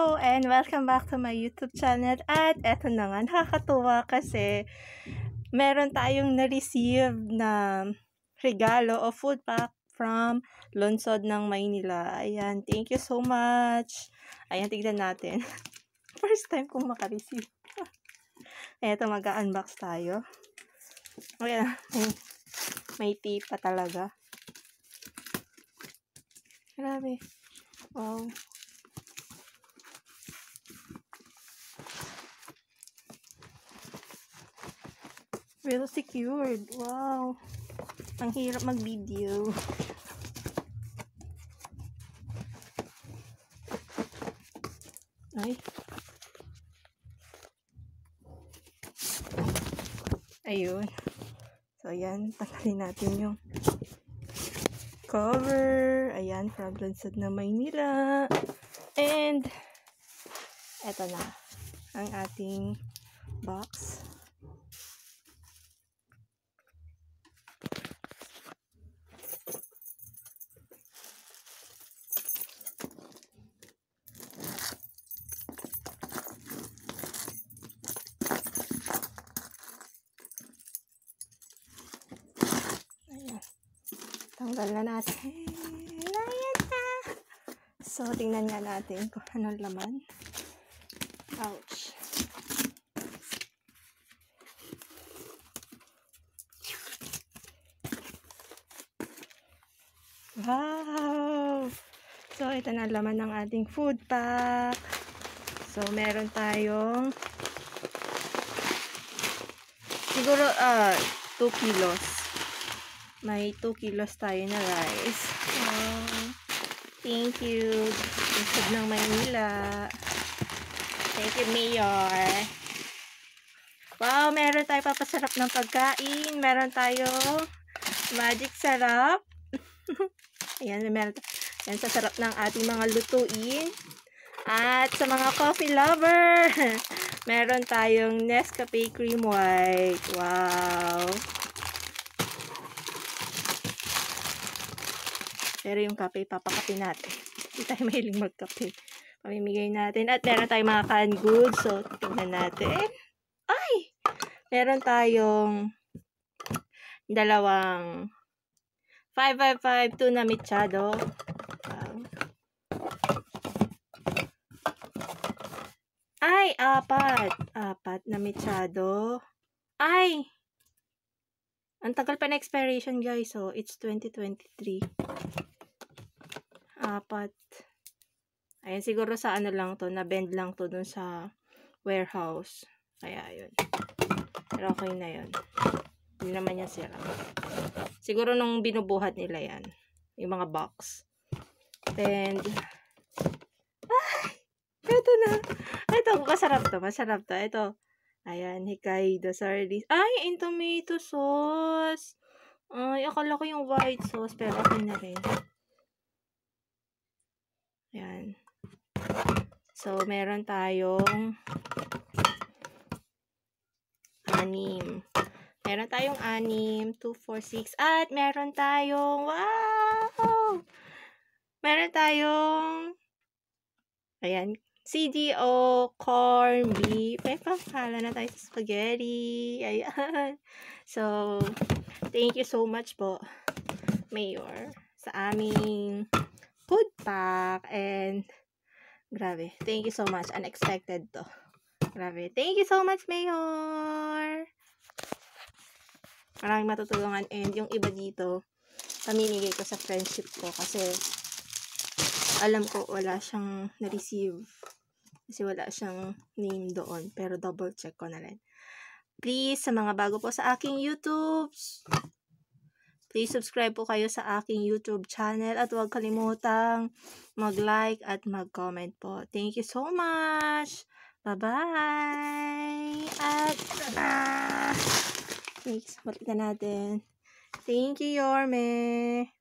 and welcome back to my YouTube channel at eto na nga nakakatuwa kasi meron tayong na-receive na regalo o food pack from Lonsod ng Maynila. Ayan, thank you so much. Ayan, tignan natin. First time kong makareceive. Eto, mag-unbox tayo. Ayan, may, may tea talaga. Grabe. Wow. Pero secured. Wow. Ang hirap mag-video. Ay. Ayun. So, ayan. Takalin natin yung cover. Ayan. From Lansad na Maynila. And, eto na. Ang ating box. Tanggal na natin. Ayan So, tingnan nga natin kung anong laman. Ouch. Wow! So, ito na laman ng ating food pack. So, meron tayong siguro uh, ah, 2 kilos. May 2 kilos tayo na rice. Oh, thank you. Isod ng Maynila. Thank you, Mayor. Wow, meron tayo papasarap ng pagkain. Meron tayo magic sarap. Ayan, meron tayo. Ayan, sa sarap ng ating mga lutuin. At sa mga coffee lover, meron tayong Nescafe Cream White. Wow! Pero yung kape, papakapin natin. Hindi tayo mahiling magkape. Pamimigay natin. At meron tayong mga canned goods. So, tingnan natin. Ay! Meron tayong dalawang 555 tuna mechado. Ay, apat. Apat na mechado. Ay! Ang tagal pa na expiration guys, so it's 2023 apat. Ayan, siguro sa ano lang to, na-bend lang to dun sa warehouse. Kaya, ayun. Pero okay na yun. Hindi naman yan sira. Siguro nung binubuhat nila yan. Yung mga box. Then, ay! Ito na. Ito, masarap to. Masarap to. Ito. Ayan, Hikaido sardines. Ay, in tomato sauce. Ay, akala ko yung white sauce, pero okay na rin. Ayan. So, meron tayong anim. Meron tayong anim, 2, 4, 6. At meron tayong, wow! Meron tayong, ayan, CDO, corn beef. May pangkala na tayo sa spaghetti. Ayan. So, thank you so much po, Mayor, sa aming food pack. And, grabe. Thank you so much. Unexpected to. Grabe. Thank you so much, Mayor! Maraming matutulungan. And, yung iba dito, paminigay ko sa friendship ko. Kasi, alam ko, wala siyang na-receive. Kasi wala siyang name doon. Pero, double check ko na rin. Please, sa mga bago po sa aking YouTube Please subscribe po kayo sa aking YouTube channel at huwag kalimutang mag-like at mag-comment po. Thank you so much! Bye-bye! At tada! Ah, Next, balik na natin. Thank you, Yorme!